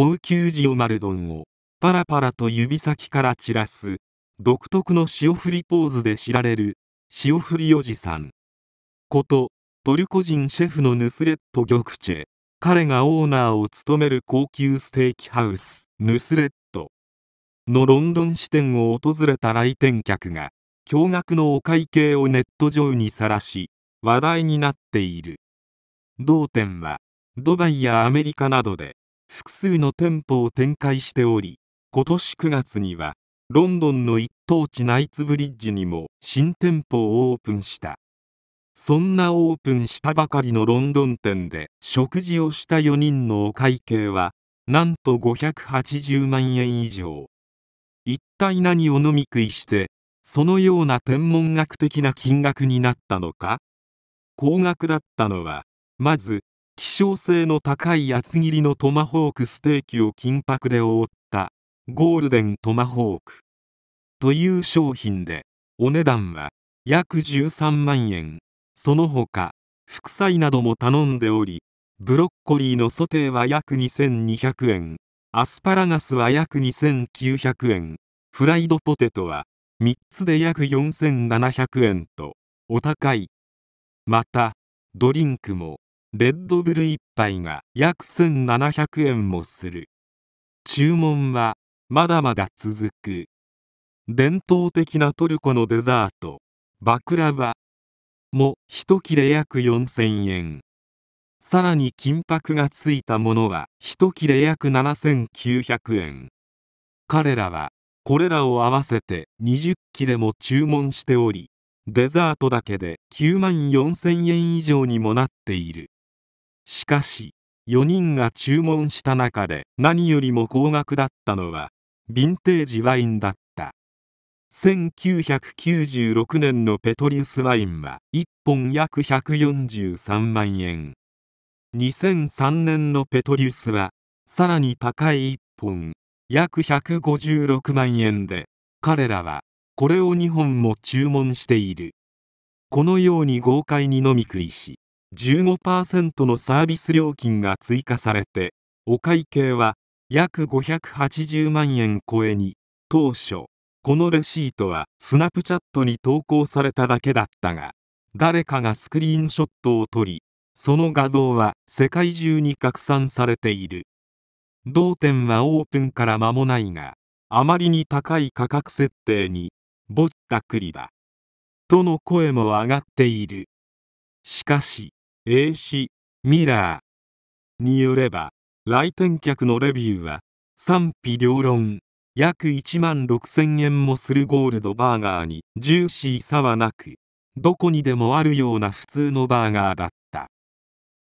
高級ルドンをパラパラと指先から散らす独特の塩振りポーズで知られる塩振りおじさんことトルコ人シェフのヌスレット・ギョクチェ彼がオーナーを務める高級ステーキハウスヌスレットのロンドン支店を訪れた来店客が驚愕のお会計をネット上にさらし話題になっている同店はドバイやアメリカなどで複数の店舗を展開しており今年9月にはロンドンの一等地ナイツブリッジにも新店舗をオープンしたそんなオープンしたばかりのロンドン店で食事をした4人のお会計はなんと580万円以上一体何を飲み食いしてそのような天文学的な金額になったのか高額だったのはまず希少性の高い厚切りのトマホークステーキを金箔で覆ったゴールデントマホークという商品でお値段は約13万円その他副菜なども頼んでおりブロッコリーのソテーは約2200円アスパラガスは約2900円フライドポテトは3つで約4700円とお高いまたドリンクもレッドブル1杯が約1700円もする注文はまだまだ続く伝統的なトルコのデザートバクラバも1切れ約4000円さらに金箔がついたものは1切れ約7900円彼らはこれらを合わせて20切れも注文しておりデザートだけで9万4000円以上にもなっているしかし4人が注文した中で何よりも高額だったのはヴィンテージワインだった1996年のペトリウスワインは1本約143万円2003年のペトリウスはさらに高い1本約156万円で彼らはこれを2本も注文しているこのように豪快に飲み食いし15%のサービス料金が追加されてお会計は約580万円超えに当初このレシートはスナップチャットに投稿されただけだったが誰かがスクリーンショットを撮りその画像は世界中に拡散されている同店はオープンから間もないがあまりに高い価格設定にぼったくりだとの声も上がっているしかし英紙ミラーによれば来店客のレビューは賛否両論約1万6000円もするゴールドバーガーにジューシーさはなくどこにでもあるような普通のバーガーだった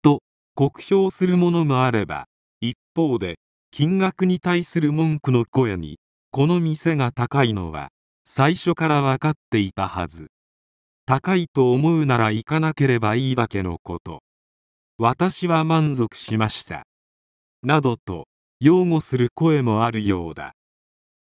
と酷評するものもあれば一方で金額に対する文句の声にこの店が高いのは最初から分かっていたはず高いと思うなら行かなければいいだけのこと私は満足しましたなどと擁護する声もあるようだ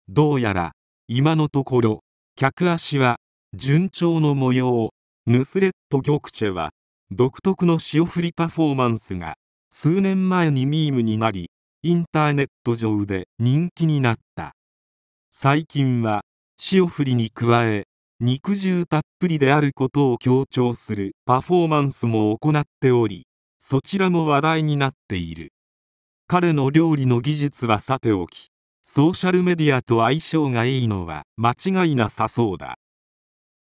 どうやら今のところ客足は順調の模様ヌスレット・ギョクチェは独特の潮振りパフォーマンスが数年前にミームになりインターネット上で人気になった最近は潮振りに加え肉汁たっぷりであることを強調するパフォーマンスも行っておりそちらも話題になっている彼の料理の技術はさておきソーシャルメディアと相性がいいのは間違いなさそうだ